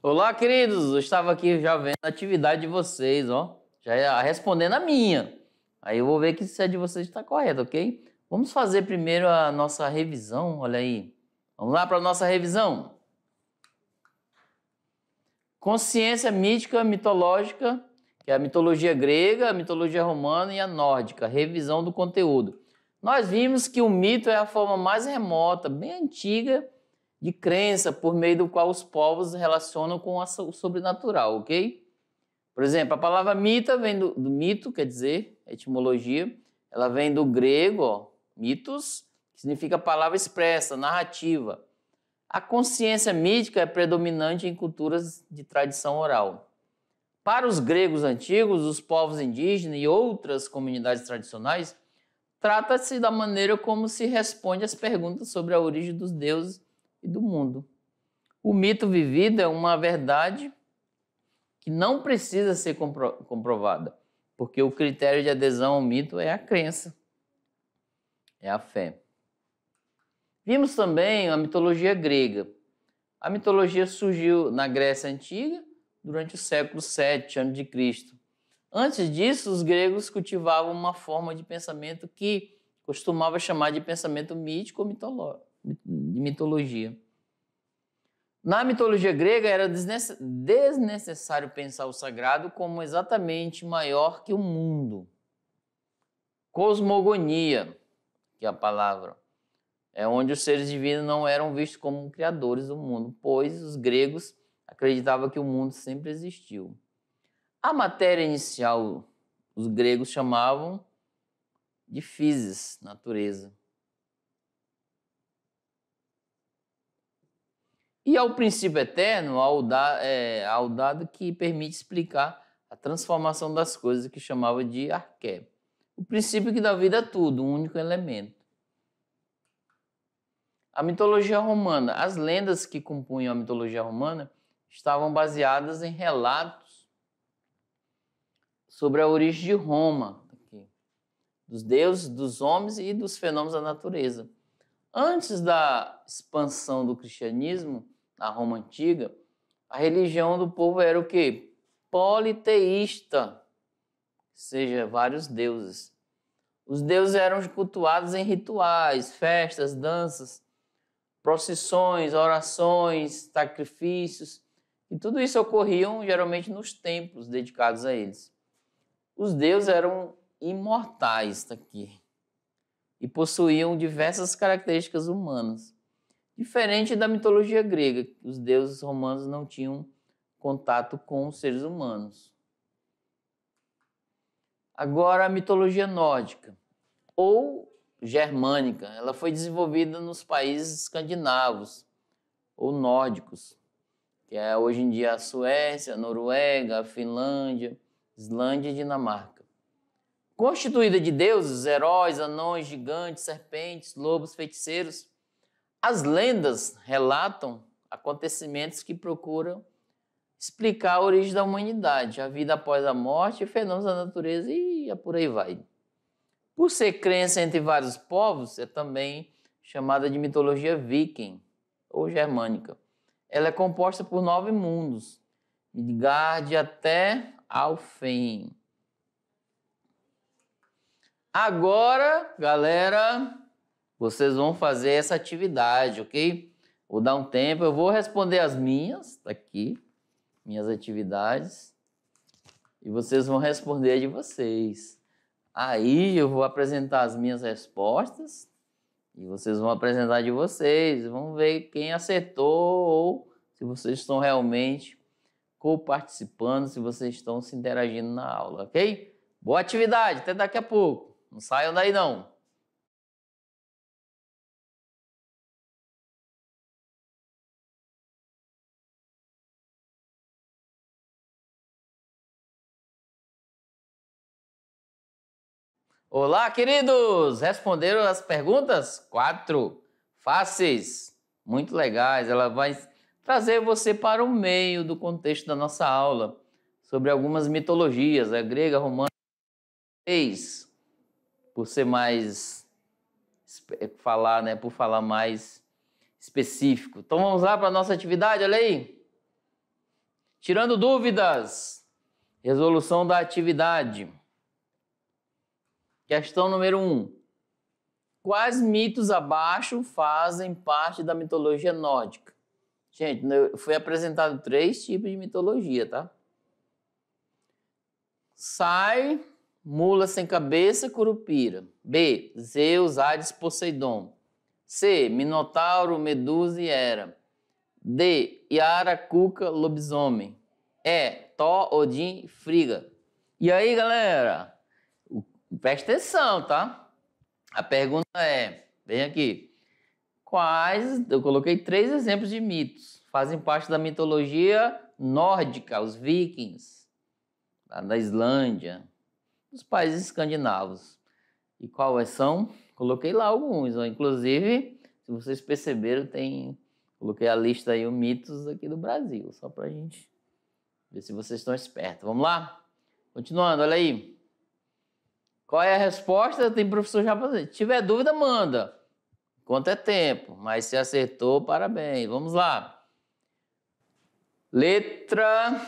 Olá, queridos. Eu estava aqui já vendo a atividade de vocês, ó. Já respondendo a minha. Aí eu vou ver que se a é de vocês está correta, ok? Vamos fazer primeiro a nossa revisão, olha aí. Vamos lá para a nossa revisão. Consciência mítica, mitológica, que é a mitologia grega, a mitologia romana e a nórdica. Revisão do conteúdo. Nós vimos que o mito é a forma mais remota, bem antiga, de crença por meio do qual os povos relacionam com o sobrenatural, ok? Por exemplo, a palavra mita vem do, do mito, quer dizer, etimologia, ela vem do grego, ó, mitos, que significa palavra expressa, narrativa. A consciência mítica é predominante em culturas de tradição oral. Para os gregos antigos, os povos indígenas e outras comunidades tradicionais, trata-se da maneira como se responde às perguntas sobre a origem dos deuses e do mundo. O mito vivido é uma verdade que não precisa ser compro comprovada, porque o critério de adesão ao mito é a crença, é a fé. Vimos também a mitologia grega. A mitologia surgiu na Grécia Antiga durante o século VII a.C. Antes disso, os gregos cultivavam uma forma de pensamento que costumava chamar de pensamento mítico ou mitológico de mitologia. Na mitologia grega era desnecessário pensar o sagrado como exatamente maior que o mundo. Cosmogonia, que é a palavra, é onde os seres divinos não eram vistos como criadores do mundo, pois os gregos acreditavam que o mundo sempre existiu. A matéria inicial, os gregos chamavam de physis, natureza. e ao é princípio eterno, ao, da, é, ao dado que permite explicar a transformação das coisas que chamava de arqué. O princípio que dá vida a tudo, um único elemento. A mitologia romana, as lendas que compunham a mitologia romana estavam baseadas em relatos sobre a origem de Roma, dos deuses, dos homens e dos fenômenos da natureza. Antes da expansão do cristianismo, na Roma antiga, a religião do povo era o quê? Politeísta, seja vários deuses. Os deuses eram cultuados em rituais, festas, danças, procissões, orações, sacrifícios, e tudo isso ocorria geralmente nos templos dedicados a eles. Os deuses eram imortais, está aqui, e possuíam diversas características humanas. Diferente da mitologia grega, os deuses romanos não tinham contato com os seres humanos. Agora, a mitologia nórdica ou germânica, ela foi desenvolvida nos países escandinavos ou nórdicos, que é hoje em dia a Suécia, a Noruega, a Finlândia, Islândia e Dinamarca. Constituída de deuses, heróis, anões, gigantes, serpentes, lobos, feiticeiros as lendas relatam acontecimentos que procuram explicar a origem da humanidade, a vida após a morte, fenômenos da natureza e por aí vai. Por ser crença entre vários povos, é também chamada de mitologia viking ou germânica. Ela é composta por nove mundos, Midgard até Alfheim. Agora, galera, vocês vão fazer essa atividade, ok? Vou dar um tempo, eu vou responder as minhas, tá aqui, minhas atividades, e vocês vão responder a de vocês. Aí eu vou apresentar as minhas respostas e vocês vão apresentar a de vocês, vamos ver quem acertou ou se vocês estão realmente co-participando, se vocês estão se interagindo na aula, ok? Boa atividade, até daqui a pouco. Não saiam daí não. Olá, queridos! Responderam as perguntas? Quatro fáceis, muito legais. Ela vai trazer você para o meio do contexto da nossa aula sobre algumas mitologias, a né? grega, romana, fez por ser mais falar, né, por falar mais específico. Então vamos lá para a nossa atividade, olha aí. Tirando dúvidas, resolução da atividade. Questão número 1. Um. Quais mitos abaixo fazem parte da mitologia nórdica? Gente, foi apresentado três tipos de mitologia, tá? Sai, mula sem cabeça, curupira. B, Zeus, Hades, Poseidon. C, Minotauro, Medusa e Hera. D, Yara, Cuca, lobisomem. E, Thor, Odin, Friga. E aí, galera? Presta atenção, tá? A pergunta é, vem aqui. Quais, eu coloquei três exemplos de mitos, fazem parte da mitologia nórdica, os vikings, da Islândia, dos países escandinavos. E quais é, são? Coloquei lá alguns, inclusive, se vocês perceberam, tem Coloquei a lista aí, os mitos aqui do Brasil, só para a gente ver se vocês estão espertos. Vamos lá? Continuando, olha aí. Qual é a resposta? Tem professor fazendo. Se tiver dúvida, manda. Quanto é tempo? Mas se acertou, parabéns. Vamos lá. Letra.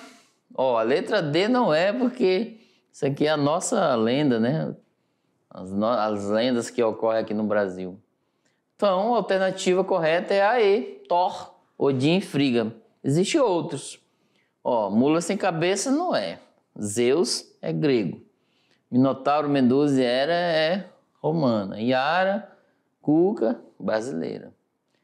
Ó, a letra D não é porque isso aqui é a nossa lenda, né? As, no... As lendas que ocorrem aqui no Brasil. Então, a alternativa correta é a E, Thor, Odin e Friga. Existem outros. Ó, mula sem cabeça não é. Zeus é grego. Minotauro Mendoza era é romana. Yara Cuca, brasileira.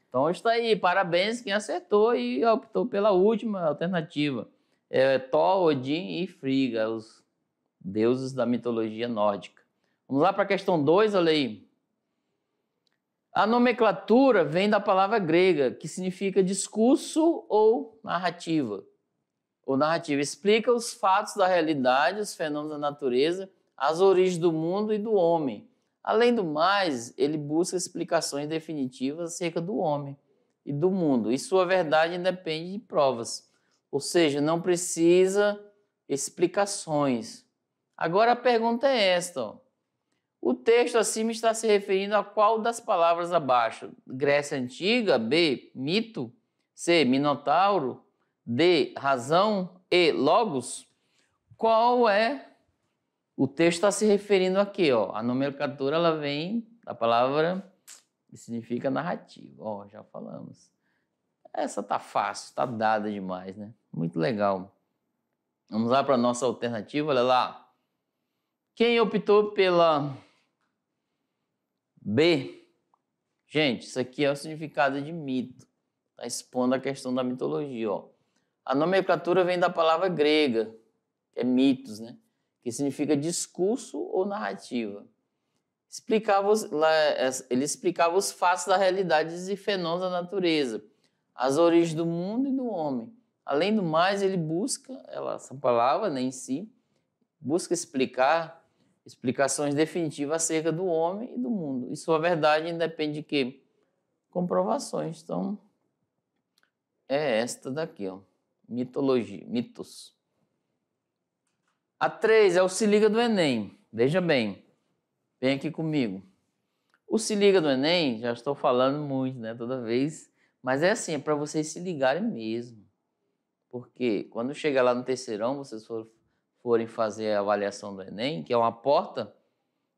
Então está aí, parabéns quem acertou e optou pela última alternativa. É Thor, Odin e Friga, os deuses da mitologia nórdica. Vamos lá para a questão 2, olha aí. A nomenclatura vem da palavra grega, que significa discurso ou narrativa. Ou narrativa explica os fatos da realidade, os fenômenos da natureza as origens do mundo e do homem. Além do mais, ele busca explicações definitivas acerca do homem e do mundo, e sua verdade depende de provas, ou seja, não precisa explicações. Agora a pergunta é esta: ó. o texto acima está se referindo a qual das palavras abaixo? Grécia Antiga, B, mito, C, minotauro, D, razão, E, logos? Qual é o texto está se referindo aqui, ó. A nomenclatura ela vem da palavra que significa narrativa. Ó, já falamos. Essa tá fácil, tá dada demais, né? Muito legal. Vamos lá para nossa alternativa, olha lá. Quem optou pela B? Gente, isso aqui é o significado de mito. Está expondo a questão da mitologia. Ó. A nomenclatura vem da palavra grega, que é mitos, né? que significa discurso ou narrativa. Explicava os, ele explicava os fatos da realidade e fenômenos da natureza, as origens do mundo e do homem. Além do mais, ele busca, ela, essa palavra né, em si, busca explicar explicações definitivas acerca do homem e do mundo. E sua verdade independe de quê? Comprovações. Então, é esta daqui, ó. Mitologia, mitos. A 3 é o Se Liga do Enem. Veja bem, vem aqui comigo. O Se Liga do Enem, já estou falando muito, né, toda vez, mas é assim, é para vocês se ligarem mesmo. Porque quando chegar lá no terceirão, vocês forem fazer a avaliação do Enem, que é uma porta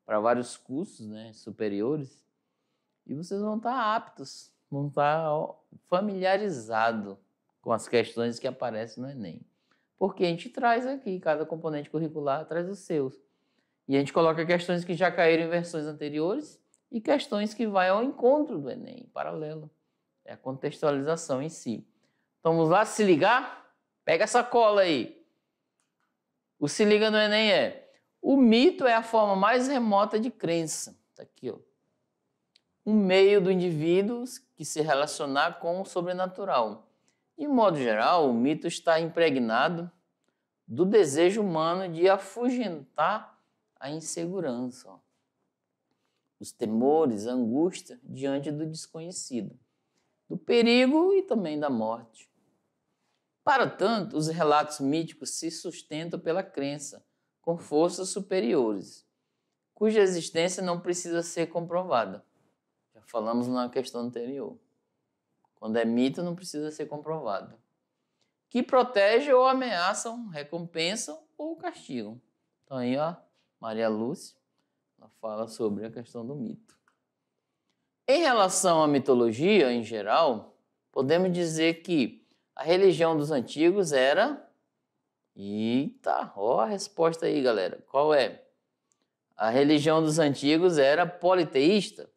para vários cursos né, superiores, e vocês vão estar tá aptos, vão estar tá, familiarizados com as questões que aparecem no Enem porque a gente traz aqui, cada componente curricular traz os seus. E a gente coloca questões que já caíram em versões anteriores e questões que vai ao encontro do Enem, em paralelo. É a contextualização em si. Então, vamos lá se ligar? Pega essa cola aí. O se liga no Enem é: o mito é a forma mais remota de crença. Está aqui, ó. Um meio do indivíduo que se relacionar com o sobrenatural de modo geral, o mito está impregnado do desejo humano de afugentar a insegurança, os temores, a angústia diante do desconhecido, do perigo e também da morte. Para tanto, os relatos míticos se sustentam pela crença com forças superiores, cuja existência não precisa ser comprovada. Já falamos na questão anterior. Quando é mito, não precisa ser comprovado. Que protege ou ameaçam, recompensam ou castigam. Então aí, ó, Maria Lúcia, ela fala sobre a questão do mito. Em relação à mitologia em geral, podemos dizer que a religião dos antigos era. Eita, tá, ó a resposta aí, galera. Qual é? A religião dos antigos era politeísta,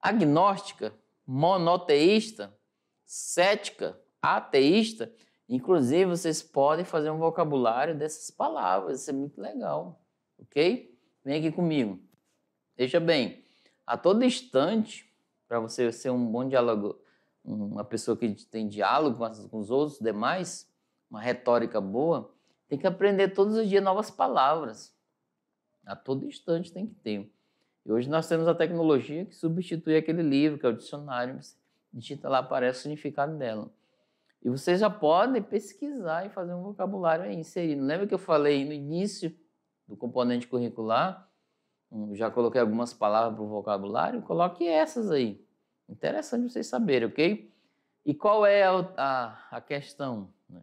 agnóstica, monoteísta, cética, ateísta, inclusive vocês podem fazer um vocabulário dessas palavras, isso é muito legal, ok? Vem aqui comigo. Veja bem, a todo instante, para você ser um bom diálogo, uma pessoa que tem diálogo com os outros demais, uma retórica boa, tem que aprender todos os dias novas palavras. A todo instante tem que ter. E hoje nós temos a tecnologia que substitui aquele livro, que é o dicionário. Você digita lá, aparece o significado dela. E vocês já podem pesquisar e fazer um vocabulário aí inserido. Lembra que eu falei no início do componente curricular? Hum, já coloquei algumas palavras para o vocabulário, coloque essas aí. Interessante vocês saberem, ok? E qual é a, a, a questão? Né?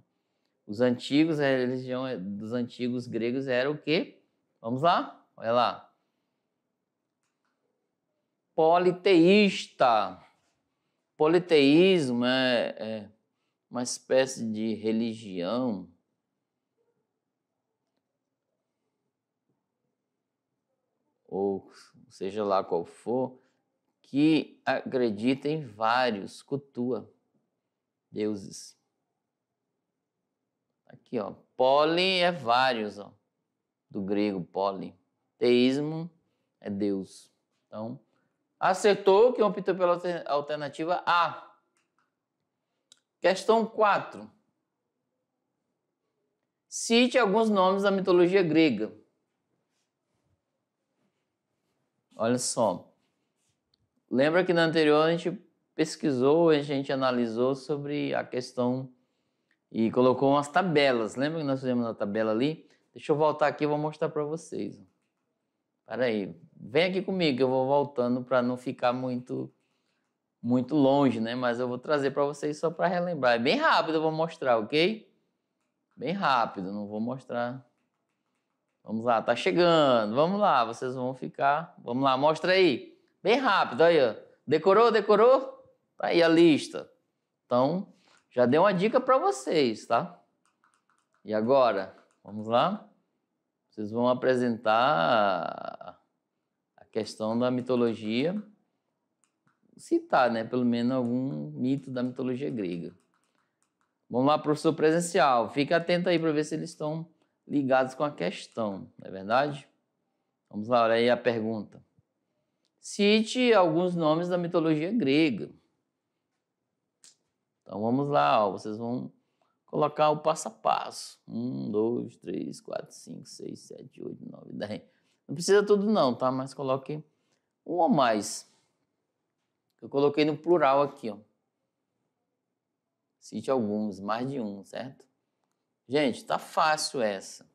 Os antigos, a religião é, dos antigos gregos era o quê? Vamos lá? Olha lá. Politeísta politeísmo é, é uma espécie de religião ou seja lá qual for, que acredita em vários, cultua deuses. Aqui, ó, poli é vários, ó, do grego poli. Teísmo é Deus. Então, Acertou que optou pela alternativa A. Questão 4. Cite alguns nomes da mitologia grega. Olha só. Lembra que na anterior a gente pesquisou, a gente analisou sobre a questão e colocou umas tabelas. Lembra que nós fizemos uma tabela ali? Deixa eu voltar aqui e vou mostrar para vocês peraí, vem aqui comigo, eu vou voltando para não ficar muito muito longe, né? Mas eu vou trazer para vocês só para relembrar. É bem rápido, eu vou mostrar, ok? Bem rápido, não vou mostrar. Vamos lá, tá chegando. Vamos lá, vocês vão ficar. Vamos lá, mostra aí. Bem rápido, aí, ó. Decorou, decorou? Tá aí a lista. Então, já dei uma dica para vocês, tá? E agora, vamos lá? Vocês vão apresentar a questão da mitologia, citar, né, pelo menos algum mito da mitologia grega. Vamos lá, professor presencial. Fica atento aí para ver se eles estão ligados com a questão, não é verdade? Vamos lá, olha aí a pergunta. Cite alguns nomes da mitologia grega. Então vamos lá, ó, vocês vão colocar o passo a passo. Um, dois, três, quatro, cinco, seis, sete, oito, nove, dez. Não precisa tudo não, tá? Mas coloque um ou mais. Eu coloquei no plural aqui, ó. Cite alguns, mais de um, certo? Gente, tá fácil essa.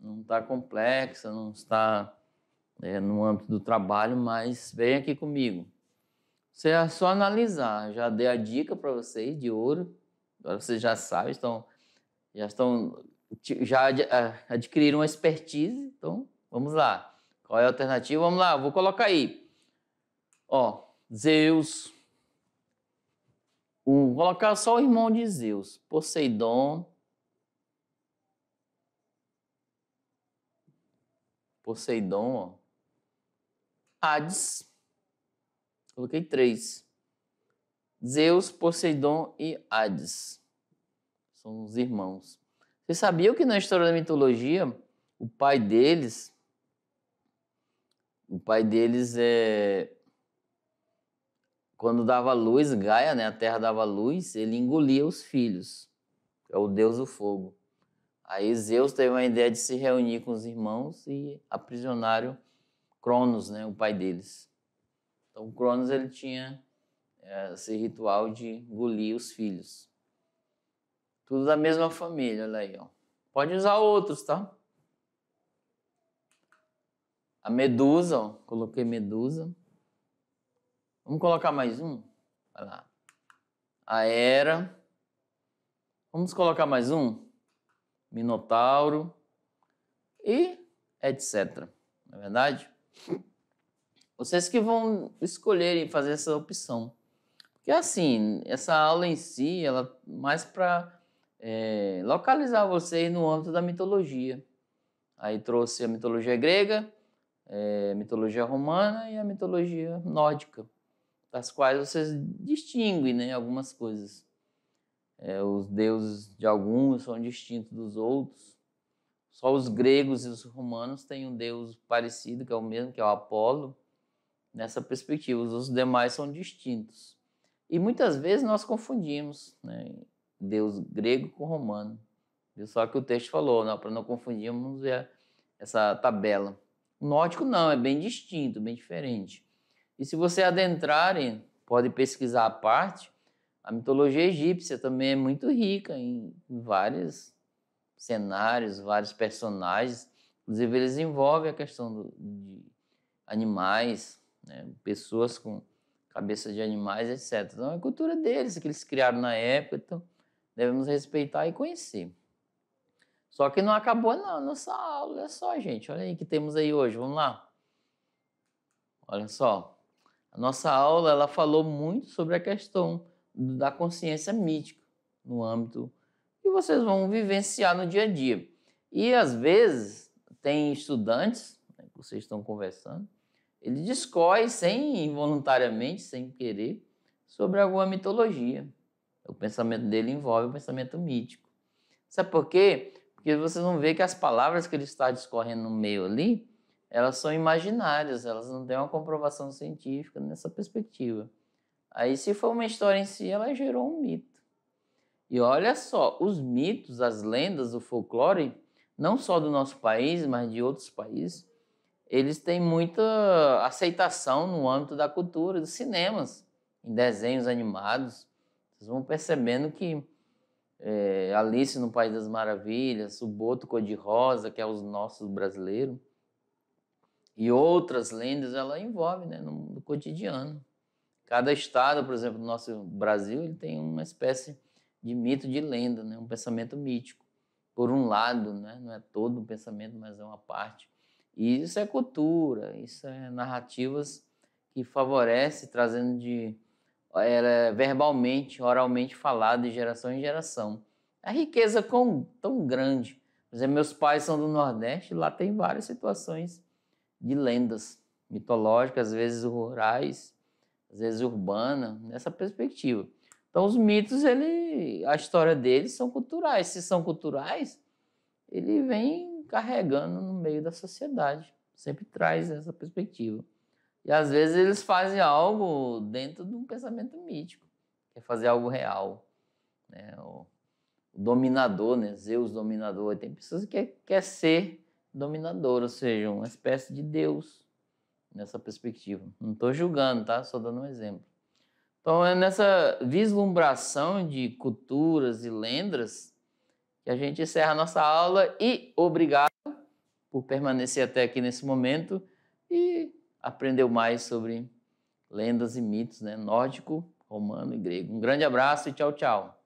Não tá complexa, não está né, no âmbito do trabalho, mas vem aqui comigo. Você é só analisar. Já dei a dica para vocês de ouro Agora vocês já sabem, estão, já estão já adquiriram uma expertise, então vamos lá. Qual é a alternativa? Vamos lá, vou colocar aí. Ó, Zeus. vou colocar só o irmão de Zeus, Poseidon. Poseidon, ó. Hades. Coloquei três. Zeus, Poseidon e Hades. São os irmãos. Você sabia que na história da mitologia, o pai deles. O pai deles é. Quando dava luz, Gaia, né, a terra dava luz, ele engolia os filhos. É o deus do fogo. Aí Zeus teve uma ideia de se reunir com os irmãos e aprisionaram Cronos, né, o pai deles. Então Cronos ele tinha é, esse ritual de engolir os filhos. Tudo da mesma família, olha aí. Ó. Pode usar outros, tá? A medusa, ó. coloquei medusa. Vamos colocar mais um? Olha lá. A era. Vamos colocar mais um? Minotauro. E etc. Não é verdade? Vocês que vão escolher e fazer essa opção. Que assim, essa aula em si, ela mais para é, eh, localizar vocês no âmbito da mitologia. Aí trouxe a mitologia grega, é, eh, a mitologia romana e a mitologia nórdica, das quais vocês distinguem né, algumas coisas. É, os deuses de alguns são distintos dos outros. Só os gregos e os romanos têm um deus parecido, que é o mesmo, que é o Apolo. Nessa perspectiva, os demais são distintos. E muitas vezes nós confundimos né, Deus grego com romano. Só que o texto falou, para não confundirmos é essa tabela. O nórdico não, é bem distinto, bem diferente. E se você adentrarem, pode pesquisar a parte, a mitologia egípcia também é muito rica em, em vários cenários, vários personagens. Inclusive, eles envolvem a questão do, de animais, né, pessoas com cabeças de animais, etc. Então, é cultura deles, que eles criaram na época, então devemos respeitar e conhecer. Só que não acabou não, nossa aula, olha só, gente, olha aí que temos aí hoje, vamos lá. Olha só, a nossa aula, ela falou muito sobre a questão da consciência mítica no âmbito que vocês vão vivenciar no dia a dia. E às vezes tem estudantes, né, que vocês estão conversando, ele discorre sem involuntariamente, sem querer, sobre alguma mitologia. O pensamento dele envolve o pensamento mítico. Sabe por quê? Porque vocês vão ver que as palavras que ele está discorrendo no meio ali, elas são imaginárias, elas não têm uma comprovação científica nessa perspectiva. Aí, se for uma história em si, ela gerou um mito. E olha só, os mitos, as lendas, o folclore, não só do nosso país, mas de outros países, eles têm muita aceitação no âmbito da cultura, dos cinemas, em desenhos animados. Vocês vão percebendo que é, Alice no País das Maravilhas, o Boto Cor-de-Rosa, que é os nossos brasileiros, e outras lendas, ela envolve né, no, no cotidiano. Cada estado, por exemplo, do no nosso Brasil, ele tem uma espécie de mito de lenda, né, um pensamento mítico. Por um lado, né, não é todo um pensamento, mas é uma parte e isso é cultura, isso é narrativas que favorece, trazendo de ela é verbalmente, oralmente falado de geração em geração. A riqueza com, tão grande. Por exemplo, meus pais são do Nordeste, lá tem várias situações de lendas mitológicas, às vezes rurais, às vezes urbana, nessa perspectiva. Então, os mitos, ele, a história deles são culturais. Se são culturais, ele vem carregando no meio da sociedade. Sempre traz essa perspectiva. E às vezes eles fazem algo dentro de um pensamento mítico, que é fazer algo real. Né? O dominador, né? Zeus dominador. Tem pessoas que quer, quer ser dominador, ou seja, uma espécie de Deus nessa perspectiva. Não estou julgando, tá? Só dando um exemplo. Então, é nessa vislumbração de culturas e lendas e a gente encerra a nossa aula e obrigado por permanecer até aqui nesse momento e aprendeu mais sobre lendas e mitos né? nórdico, romano e grego. Um grande abraço e tchau, tchau.